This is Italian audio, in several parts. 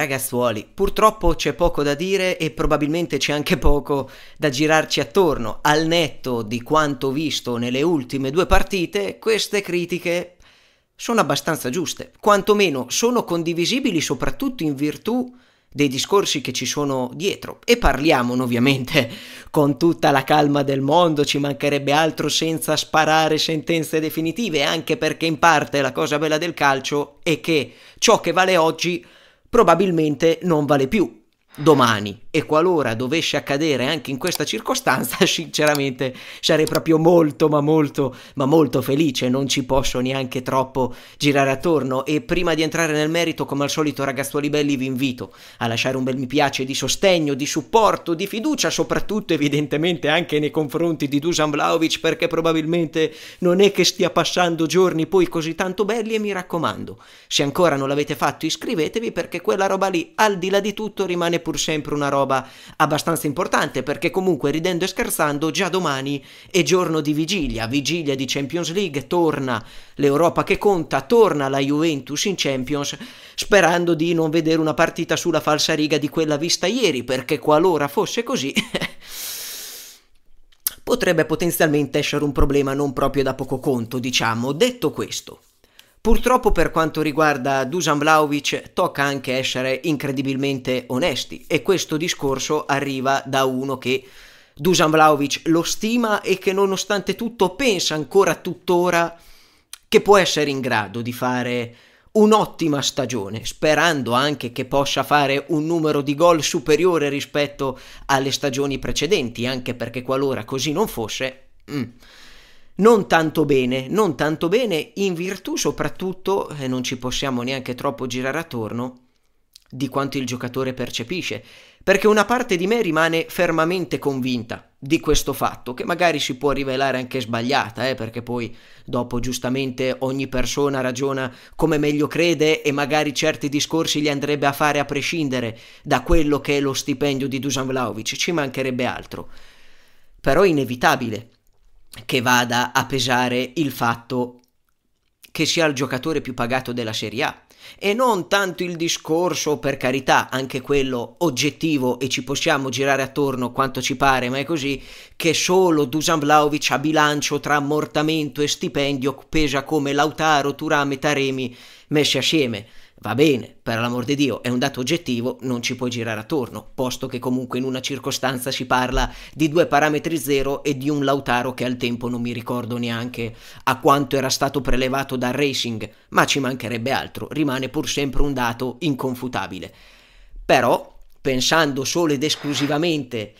ragazzuoli, purtroppo c'è poco da dire e probabilmente c'è anche poco da girarci attorno. Al netto di quanto visto nelle ultime due partite, queste critiche sono abbastanza giuste, quantomeno sono condivisibili soprattutto in virtù dei discorsi che ci sono dietro e parliamone ovviamente con tutta la calma del mondo, ci mancherebbe altro senza sparare sentenze definitive, anche perché in parte la cosa bella del calcio è che ciò che vale oggi probabilmente non vale più domani e qualora dovesse accadere anche in questa circostanza, sinceramente sarei proprio molto, ma molto, ma molto felice, non ci posso neanche troppo girare attorno e prima di entrare nel merito, come al solito ragazzuoli belli, vi invito a lasciare un bel mi piace di sostegno, di supporto, di fiducia, soprattutto evidentemente anche nei confronti di Dusan Vlaovic perché probabilmente non è che stia passando giorni poi così tanto belli e mi raccomando, se ancora non l'avete fatto iscrivetevi perché quella roba lì al di là di tutto rimane pur sempre una roba roba abbastanza importante perché comunque ridendo e scherzando già domani è giorno di vigilia, vigilia di Champions League, torna l'Europa che conta, torna la Juventus in Champions sperando di non vedere una partita sulla falsa riga di quella vista ieri perché qualora fosse così... potrebbe potenzialmente essere un problema non proprio da poco conto, diciamo. Detto questo, Purtroppo per quanto riguarda Dusan Vlaovic tocca anche essere incredibilmente onesti e questo discorso arriva da uno che Dusan Vlaovic lo stima e che nonostante tutto pensa ancora tuttora che può essere in grado di fare un'ottima stagione, sperando anche che possa fare un numero di gol superiore rispetto alle stagioni precedenti, anche perché qualora così non fosse... Mm non tanto bene, non tanto bene in virtù soprattutto, e eh, non ci possiamo neanche troppo girare attorno, di quanto il giocatore percepisce, perché una parte di me rimane fermamente convinta di questo fatto, che magari si può rivelare anche sbagliata, eh, perché poi dopo giustamente ogni persona ragiona come meglio crede e magari certi discorsi li andrebbe a fare a prescindere da quello che è lo stipendio di Dusan Vlaovic, ci mancherebbe altro. Però è inevitabile che vada a pesare il fatto che sia il giocatore più pagato della Serie A e non tanto il discorso, per carità, anche quello oggettivo e ci possiamo girare attorno quanto ci pare, ma è così, che solo Dusan Vlaovic a bilancio tra ammortamento e stipendio pesa come Lautaro, Turam e Taremi messi assieme. Va bene, per l'amor di Dio, è un dato oggettivo, non ci puoi girare attorno, posto che comunque in una circostanza si parla di due parametri zero e di un Lautaro che al tempo non mi ricordo neanche a quanto era stato prelevato dal Racing, ma ci mancherebbe altro, rimane pur sempre un dato inconfutabile. Però, pensando solo ed esclusivamente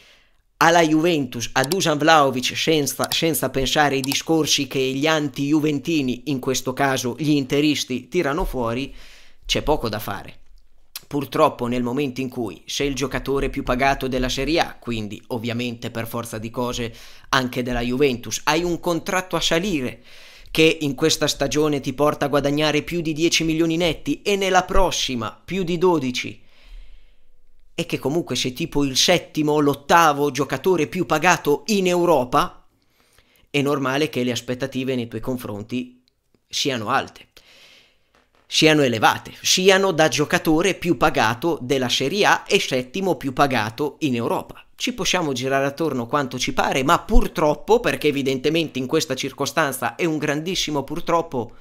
alla Juventus, a Dusan Vlaovic, senza, senza, pensare ai discorsi che gli anti-juventini, in questo caso gli interisti, tirano fuori, c'è poco da fare. Purtroppo nel momento in cui c'è il giocatore più pagato della Serie A, quindi ovviamente per forza di cose anche della Juventus, hai un contratto a salire che in questa stagione ti porta a guadagnare più di 10 milioni netti e nella prossima più di 12 e che comunque sei tipo il settimo o l'ottavo giocatore più pagato in Europa, è normale che le aspettative nei tuoi confronti siano alte siano elevate, siano da giocatore più pagato della Serie A e settimo più pagato in Europa. Ci possiamo girare attorno quanto ci pare, ma purtroppo, perché evidentemente in questa circostanza è un grandissimo purtroppo,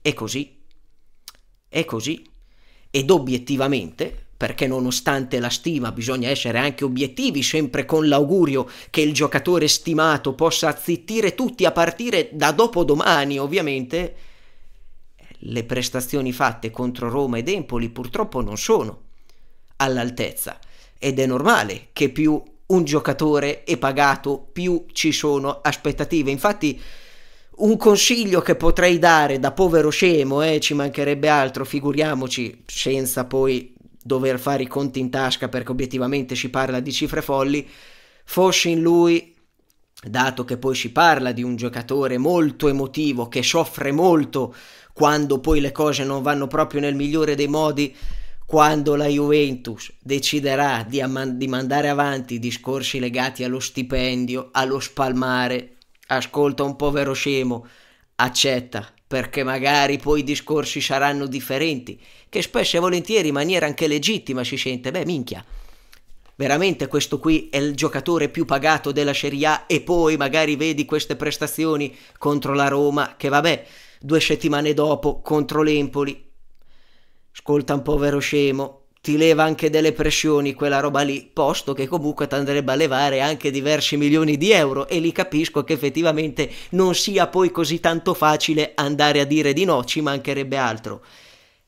è così. È così. Ed obiettivamente, perché nonostante la stima bisogna essere anche obiettivi, sempre con l'augurio che il giocatore stimato possa zittire tutti a partire da dopodomani, ovviamente, le prestazioni fatte contro Roma ed Empoli purtroppo non sono all'altezza ed è normale che più un giocatore è pagato più ci sono aspettative. Infatti un consiglio che potrei dare da povero scemo, eh, ci mancherebbe altro, figuriamoci, senza poi dover fare i conti in tasca perché obiettivamente si parla di cifre folli, fosse in lui dato che poi si parla di un giocatore molto emotivo che soffre molto quando poi le cose non vanno proprio nel migliore dei modi, quando la Juventus deciderà di, di mandare avanti discorsi legati allo stipendio, allo spalmare, ascolta un povero scemo, accetta, perché magari poi i discorsi saranno differenti, che spesso e volentieri in maniera anche legittima si sente, beh minchia, veramente questo qui è il giocatore più pagato della Serie A e poi magari vedi queste prestazioni contro la Roma che vabbè due settimane dopo contro l'Empoli. Ascolta un povero scemo, ti leva anche delle pressioni quella roba lì, posto che comunque ti andrebbe a levare anche diversi milioni di euro e lì capisco che effettivamente non sia poi così tanto facile andare a dire di no, ci mancherebbe altro.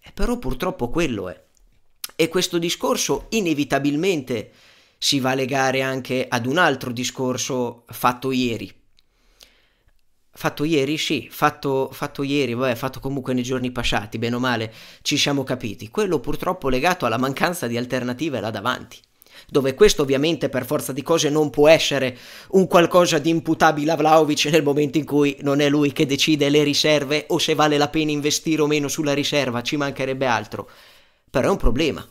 E eh, però purtroppo quello è. E questo discorso inevitabilmente si va a legare anche ad un altro discorso fatto ieri, fatto ieri, sì, fatto, fatto ieri, vabbè, fatto comunque nei giorni passati, bene o male, ci siamo capiti. Quello purtroppo legato alla mancanza di alternative là davanti. Dove questo ovviamente per forza di cose non può essere un qualcosa di imputabile a Vlaovic nel momento in cui non è lui che decide le riserve o se vale la pena investire o meno sulla riserva, ci mancherebbe altro. Però è un problema,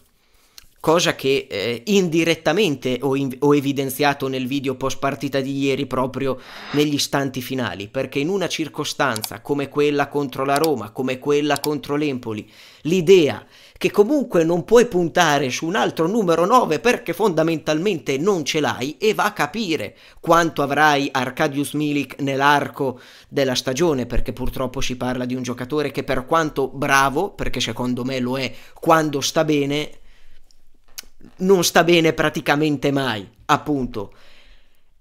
cosa che eh, indirettamente ho, in- ho, evidenziato nel video post partita di ieri proprio negli istanti finali, perché in una circostanza come quella contro la Roma, come quella contro l'Empoli, l'idea che comunque non puoi puntare su un altro numero 9 perché fondamentalmente non ce l'hai e va a capire quanto avrai Arcadius Milik nell'arco della stagione, perché purtroppo si parla di un giocatore che per quanto bravo, perché secondo me lo è, quando sta bene, non sta bene praticamente mai, appunto.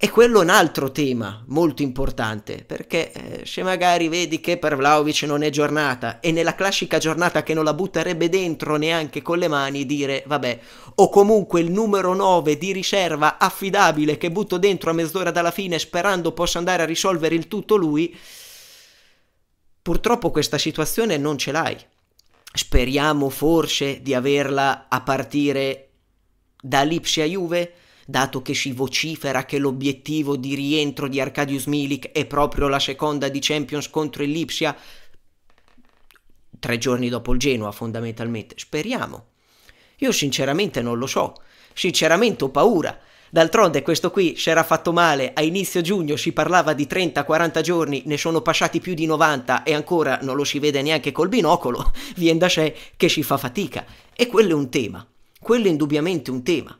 E quello è un altro tema molto importante, perché eh, se magari vedi che per Vlaovic non è giornata e nella classica giornata che non la butterebbe dentro neanche con le mani dire vabbè, o comunque il numero 9 di riserva affidabile che butto dentro a mezz'ora dalla fine sperando possa andare a risolvere il tutto lui, purtroppo questa situazione non ce l'hai. Speriamo forse di averla a partire da Lipsia Juve, dato che si vocifera che l'obiettivo di rientro di Arcadius Milik è proprio la seconda di Champions contro il Lipsia, tre giorni dopo il Genoa fondamentalmente, speriamo. Io sinceramente non lo so, sinceramente ho paura. D'altronde questo qui c'era fatto male, a inizio giugno si parlava di 30-40 giorni, ne sono passati più di 90 e ancora non lo si vede neanche col binocolo, vien da sé che si fa fatica. E quello è un tema. Quello è indubbiamente un tema.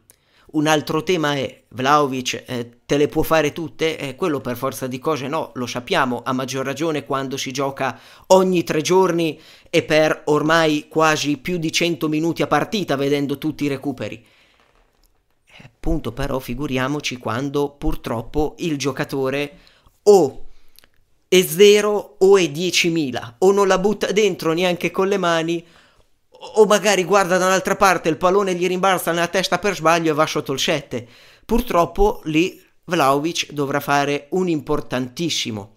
Un altro tema è Vlaovic eh, te le può fare tutte? Eh, quello per forza di cose no, lo sappiamo, a maggior ragione quando si gioca ogni tre giorni e per ormai quasi più di 100 minuti a partita vedendo tutti i recuperi. Eh, appunto però figuriamoci quando purtroppo il giocatore o è 0 o è 10.000 o non la butta dentro neanche con le mani o magari guarda da un'altra parte, il pallone gli rimbalza nella testa per sbaglio e va sotto il 7. Purtroppo lì Vlaovic dovrà fare un importantissimo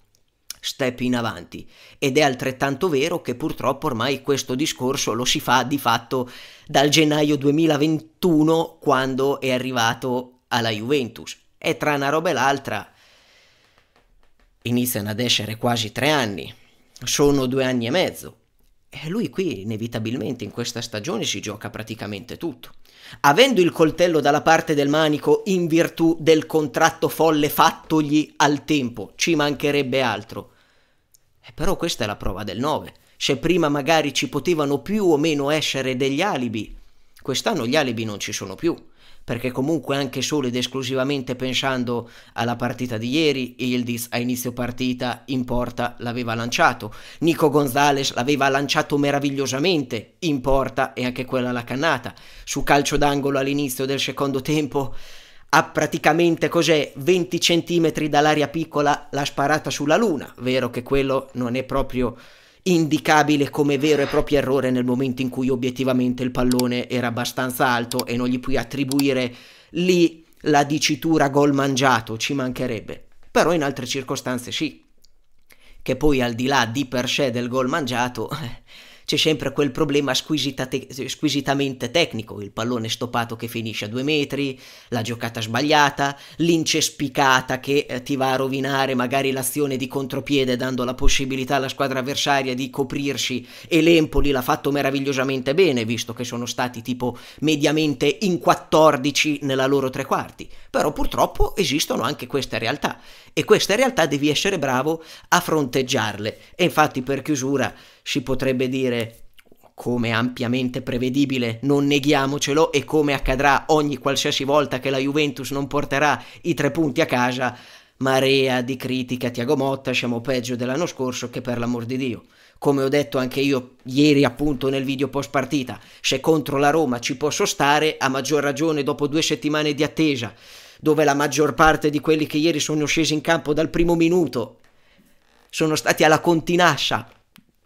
step in avanti ed è altrettanto vero che purtroppo ormai questo discorso lo si fa di fatto dal gennaio 2021 quando è arrivato alla Juventus e tra una roba e l'altra iniziano ad essere quasi tre anni sono due anni e mezzo e eh, lui qui inevitabilmente in questa stagione si gioca praticamente tutto. Avendo il coltello dalla parte del manico in virtù del contratto folle fattogli al tempo, ci mancherebbe altro. E eh, però questa è la prova del 9. Se prima magari ci potevano più o meno essere degli alibi, quest'anno gli alibi non ci sono più perché comunque anche solo ed esclusivamente pensando alla partita di ieri, Ildiz a inizio partita in porta l'aveva lanciato, Nico Gonzalez l'aveva lanciato meravigliosamente in porta e anche quella la cannata, su calcio d'angolo all'inizio del secondo tempo a praticamente cos'è 20 centimetri dall'aria piccola l'ha sparata sulla luna, vero che quello non è proprio indicabile come vero e proprio errore nel momento in cui obiettivamente il pallone era abbastanza alto e non gli puoi attribuire lì la dicitura gol mangiato, ci mancherebbe. Però in altre circostanze sì. Che poi al di là di per sé del gol mangiato... Eh, c'è sempre quel problema te squisitamente tecnico, il pallone stoppato che finisce a due metri, la giocata sbagliata, l'incespicata che eh, ti va a rovinare magari l'azione di contropiede dando la possibilità alla squadra avversaria di coprirsi e l'Empoli l'ha fatto meravigliosamente bene visto che sono stati tipo mediamente in 14 nella loro tre quarti, però purtroppo esistono anche queste realtà e queste realtà devi essere bravo a fronteggiarle e infatti per chiusura si potrebbe dire come ampiamente prevedibile, non neghiamocelo, e come accadrà ogni qualsiasi volta che la Juventus non porterà i tre punti a casa, marea di critica a Tiago Motta, siamo peggio dell'anno scorso che per l'amor di Dio. Come ho detto anche io ieri appunto nel video post partita, se contro la Roma ci posso stare, a maggior ragione dopo due settimane di attesa, dove la maggior parte di quelli che ieri sono scesi in campo dal primo minuto sono stati alla continascia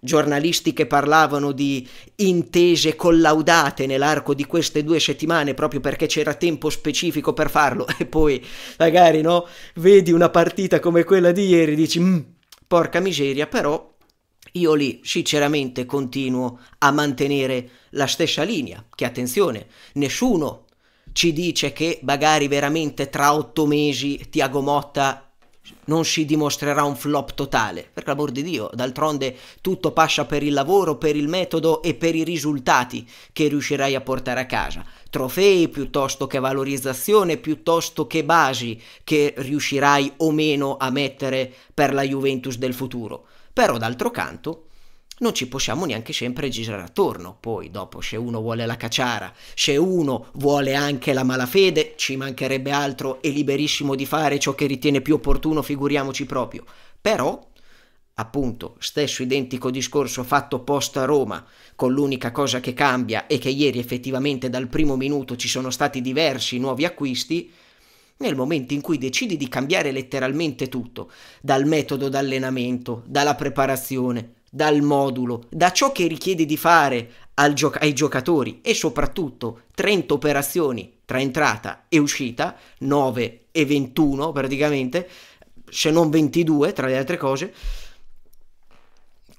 giornalisti che parlavano di intese collaudate nell'arco di queste due settimane proprio perché c'era tempo specifico per farlo e poi magari no, vedi una partita come quella di ieri dici mm, porca miseria però io lì sinceramente continuo a mantenere la stessa linea che attenzione nessuno ci dice che magari veramente tra otto mesi Tiago Motta non si dimostrerà un flop totale, per l'amor di Dio, d'altronde tutto passa per il lavoro, per il metodo e per i risultati che riuscirai a portare a casa, trofei piuttosto che valorizzazione, piuttosto che basi che riuscirai o meno a mettere per la Juventus del futuro. Però d'altro canto non ci possiamo neanche sempre girare attorno. Poi, dopo, se uno vuole la cacciara, se uno vuole anche la malafede, ci mancherebbe altro, è liberissimo di fare ciò che ritiene più opportuno, figuriamoci proprio. Però, appunto, stesso identico discorso fatto a Roma, con l'unica cosa che cambia è che ieri effettivamente dal primo minuto ci sono stati diversi nuovi acquisti, nel momento in cui decidi di cambiare letteralmente tutto, dal metodo d'allenamento, dalla preparazione, dal modulo, da ciò che richiede di fare gio- ai giocatori e soprattutto 30 operazioni tra entrata e uscita, 9 e 21 praticamente, se non 22 tra le altre cose,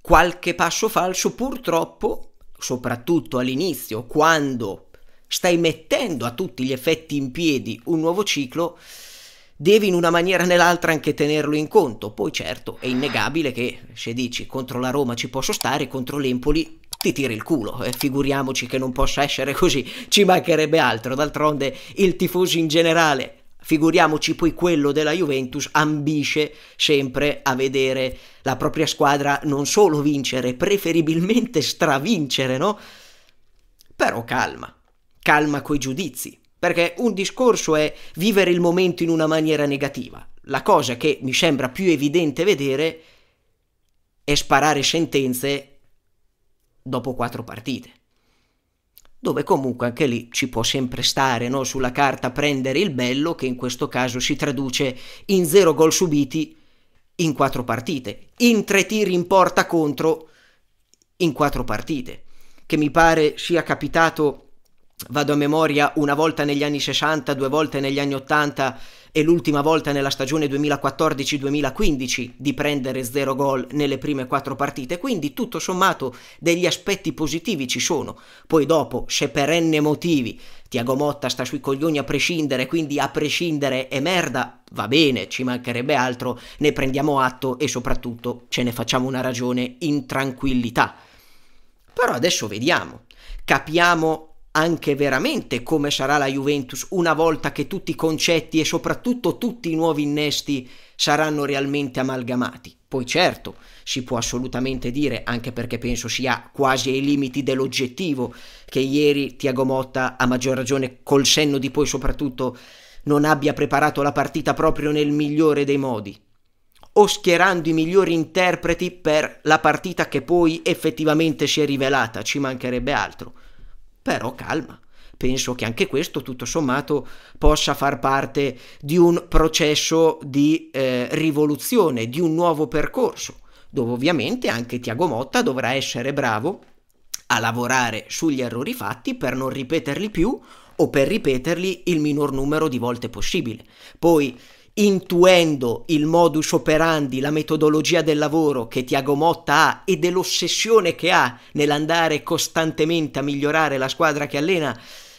qualche passo falso purtroppo, soprattutto all'inizio, quando stai mettendo a tutti gli effetti in piedi un nuovo ciclo, devi in una maniera o nell'altra anche tenerlo in conto. Poi certo, è innegabile che se dici contro la Roma ci posso stare, contro l'Empoli ti tiri il culo, eh, figuriamoci che non possa essere così, ci mancherebbe altro. D'altronde il tifoso in generale, figuriamoci poi quello della Juventus, ambisce sempre a vedere la propria squadra non solo vincere, preferibilmente stravincere, no? Però calma, calma coi giudizi, perché un discorso è vivere il momento in una maniera negativa. La cosa che mi sembra più evidente vedere è sparare sentenze dopo quattro partite. Dove comunque anche lì ci può sempre stare, no? sulla carta prendere il bello, che in questo caso si traduce in zero gol subiti in quattro partite, in tre tiri in porta contro in quattro partite, che mi pare sia capitato vado a memoria, una volta negli anni 60, due volte negli anni 80 e l'ultima volta nella stagione 2014-2015 di prendere zero gol nelle prime quattro partite, quindi tutto sommato degli aspetti positivi ci sono. Poi dopo, se perenne motivi, Tiago Motta sta sui coglioni a prescindere, quindi a prescindere è merda, va bene, ci mancherebbe altro, ne prendiamo atto e soprattutto ce ne facciamo una ragione in tranquillità. Però adesso vediamo, capiamo anche veramente come sarà la Juventus una volta che tutti i concetti e soprattutto tutti i nuovi innesti saranno realmente amalgamati. Poi certo, si può assolutamente dire, anche perché penso sia quasi ai limiti dell'oggettivo, che ieri Tiago Motta, a maggior ragione col senno di poi soprattutto, non abbia preparato la partita proprio nel migliore dei modi, o schierando i migliori interpreti per la partita che poi effettivamente si è rivelata, ci mancherebbe altro. Però calma, penso che anche questo tutto sommato possa far parte di un processo di eh, rivoluzione, di un nuovo percorso, dove ovviamente anche Tiago Motta dovrà essere bravo a lavorare sugli errori fatti per non ripeterli più o per ripeterli il minor numero di volte possibile. Poi intuendo il modus operandi, la metodologia del lavoro che Tiago Motta ha e dell'ossessione che ha nell'andare costantemente a migliorare la squadra che allena,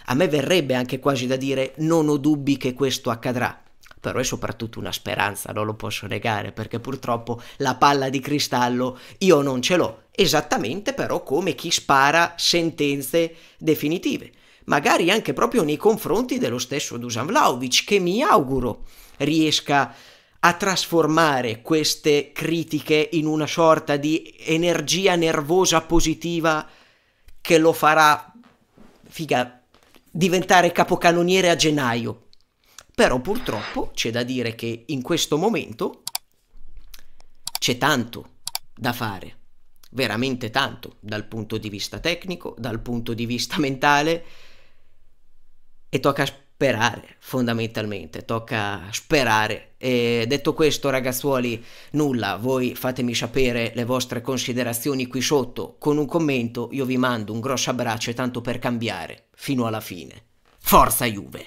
a me verrebbe anche quasi da dire non ho dubbi che questo accadrà. Però è soprattutto una speranza, non lo posso negare, perché purtroppo la palla di cristallo io non ce l'ho, esattamente però come chi spara sentenze definitive, magari anche proprio nei confronti dello stesso Dusan Vlaovic, che mi auguro riesca a trasformare queste critiche in una sorta di energia nervosa positiva che lo farà, figa, diventare capocannoniere a gennaio. Però purtroppo c'è da dire che in questo momento c'è tanto da fare, veramente tanto, dal punto di vista tecnico, dal punto di vista mentale, e tocca sperare fondamentalmente, tocca sperare. E detto questo ragazzuoli, nulla, voi fatemi sapere le vostre considerazioni qui sotto con un commento, io vi mando un grosso abbraccio e tanto per cambiare, fino alla fine. Forza Juve!